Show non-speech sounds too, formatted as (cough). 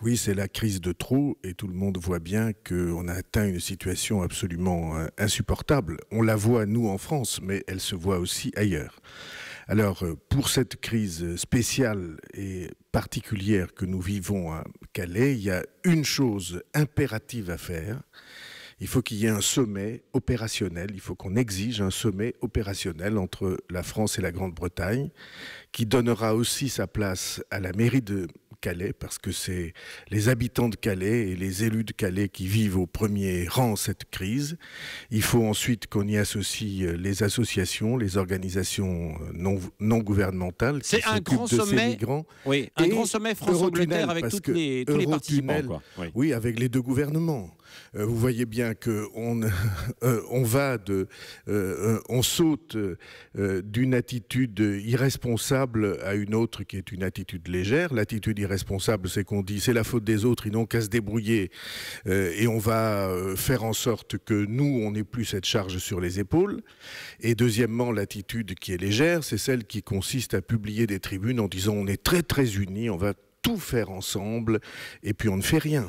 Oui, c'est la crise de trop et tout le monde voit bien qu'on a atteint une situation absolument euh, insupportable. On la voit, nous, en France, mais elle se voit aussi ailleurs. Alors, euh, pour cette crise spéciale et particulière que nous vivons à Calais, il y a une chose impérative à faire. Il faut qu'il y ait un sommet opérationnel, il faut qu'on exige un sommet opérationnel entre la France et la Grande-Bretagne, qui donnera aussi sa place à la mairie de Calais, parce que c'est les habitants de Calais et les élus de Calais qui vivent au premier rang cette crise. Il faut ensuite qu'on y associe euh, les associations, les organisations euh, non, non gouvernementales. C'est un grand sommet. un grand sommet France-Angleterre avec les, tous les participants. Oui. avec les deux gouvernements euh, vous voyez bien que on, (laughs) on va de, on saute d'une attitude irresponsable à une autre qui est une attitude légère. L'attitude responsable, c'est qu'on dit c'est la faute des autres, ils n'ont qu'à se débrouiller. Euh, et on va euh, faire en sorte que nous, on n'ait plus cette charge sur les épaules. Et deuxièmement, l'attitude qui est légère, c'est celle qui consiste à publier des tribunes en disant on est très très unis, on va tout faire ensemble, et puis on ne fait rien.